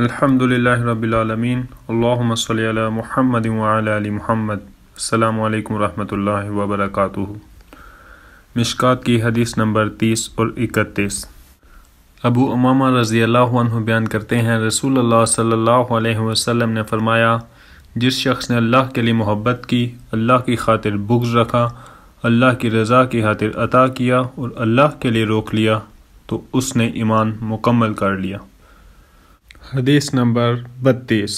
الحمد للہ رب العالمین اللہم صلی علی محمد وعلی علی محمد السلام علیکم ورحمۃ اللہ وبرکاتہ مشکات کی حدیث نمبر تیس اور اکتیس ابو امامہ رضی اللہ عنہ بیان کرتے ہیں رسول اللہ صلی اللہ علیہ وسلم نے فرمایا جس شخص نے اللہ کے لیے محبت کی اللہ کی خاطر بغض رکھا اللہ کی رضا کی خاطر عطا کیا اور اللہ کے لیے روک لیا تو اس نے ایمان مکمل کر لیا حدیث نمبر بتیس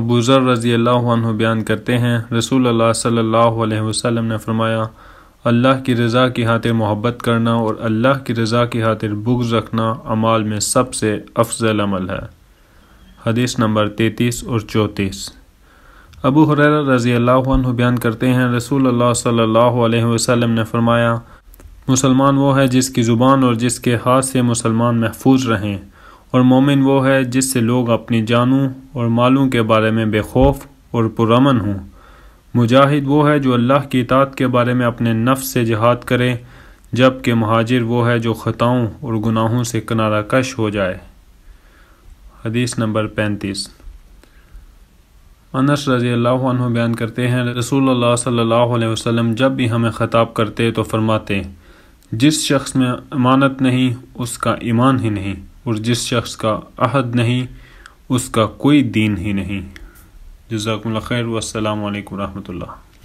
ابو ذر رضی اللہ عنہ بیان کرتے ہیں رسول اللہ صلی اللہ علیہ وسلم نے فرمایا اللہ کی رضا کی خاطر محبت کرنا اور اللہ کی رضا کی خاطر بغض رکھنا عمال میں سب سے افضل عمل ہے حدیث نمبر تینتیس اور چونتیس ابو حریر رضی اللہ عنہ بیان کرتے ہیں رسول اللہ صلی اللہ علیہ وسلم نے فرمایا مسلمان وہ ہے جس کی زبان اور جس کے ہاتھ سے مسلمان محفوظ رہیں اور مومن وہ ہے جس سے لوگ اپنی جانوں اور مالوں کے بارے میں بے خوف اور پرامن ہوں مجاہد وہ ہے جو اللہ کی اطاعت کے بارے میں اپنے نفس سے جہاد کرے جب کہ مہاجر وہ ہے جو خطاؤں اور گناہوں سے کنارہ کش ہو جائے حدیث نمبر پینتیس انس رضی اللہ عنہ بیان کرتے ہیں رسول اللہ صلی اللہ علیہ وسلم جب بھی ہمیں خطاب کرتے تو فرماتے جس شخص میں امانت نہیں اس کا ایمان ہی نہیں اور جس شخص کا عہد نہیں اس کا کوئی دین ہی نہیں جزاکم اللہ خیر والسلام علیکم ورحمۃ اللہ